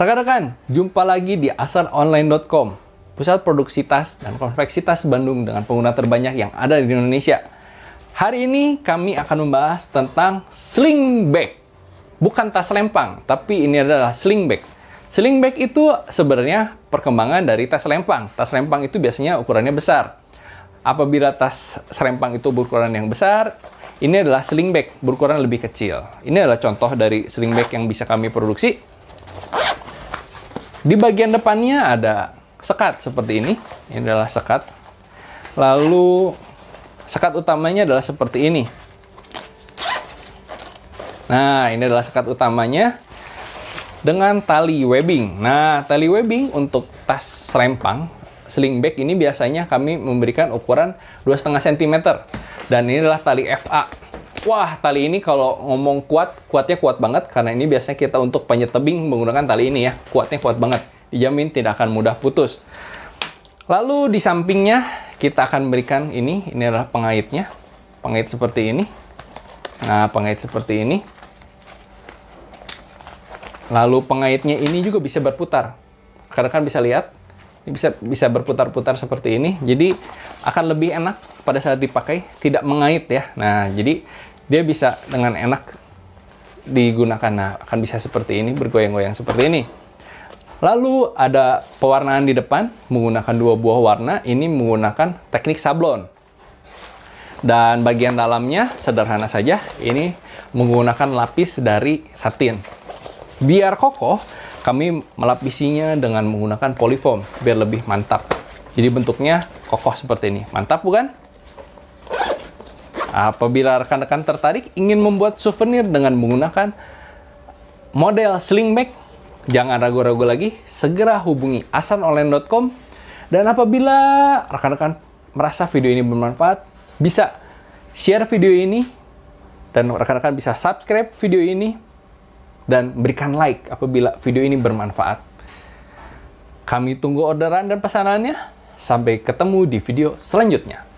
Rekan-rekan, jumpa lagi di asaronline.com, pusat produksi tas dan konveksi tas Bandung dengan pengguna terbanyak yang ada di Indonesia. Hari ini kami akan membahas tentang sling bag. Bukan tas lempang, tapi ini adalah sling bag. Sling bag itu sebenarnya perkembangan dari tas lempang. Tas lempang itu biasanya ukurannya besar. Apabila tas serempang itu berukuran yang besar, ini adalah sling bag berukuran lebih kecil. Ini adalah contoh dari sling bag yang bisa kami produksi di bagian depannya ada sekat seperti ini. Ini adalah sekat. Lalu sekat utamanya adalah seperti ini. Nah, ini adalah sekat utamanya dengan tali webbing. Nah, tali webbing untuk tas rempang sling bag ini biasanya kami memberikan ukuran 2,5 cm dan ini adalah tali FA Wah, tali ini kalau ngomong kuat, kuatnya kuat banget karena ini biasanya kita untuk tebing menggunakan tali ini ya. Kuatnya kuat banget. Dijamin tidak akan mudah putus. Lalu di sampingnya kita akan berikan ini, ini adalah pengaitnya. Pengait seperti ini. Nah, pengait seperti ini. Lalu pengaitnya ini juga bisa berputar. Karena kan bisa lihat, ini bisa bisa berputar-putar seperti ini. Jadi akan lebih enak pada saat dipakai tidak mengait ya. Nah, jadi dia bisa dengan enak digunakan. Nah, akan bisa seperti ini, bergoyang-goyang seperti ini. Lalu ada pewarnaan di depan menggunakan dua buah warna, ini menggunakan teknik sablon. Dan bagian dalamnya sederhana saja, ini menggunakan lapis dari satin. Biar kokoh, kami melapisinya dengan menggunakan polyfoam biar lebih mantap. Jadi bentuknya kokoh seperti ini. Mantap bukan? Apabila rekan-rekan tertarik ingin membuat souvenir dengan menggunakan model sling bag, jangan ragu-ragu lagi, segera hubungi asanonline.com dan apabila rekan-rekan merasa video ini bermanfaat, bisa share video ini dan rekan-rekan bisa subscribe video ini dan berikan like apabila video ini bermanfaat. Kami tunggu orderan dan pesanannya. Sampai ketemu di video selanjutnya.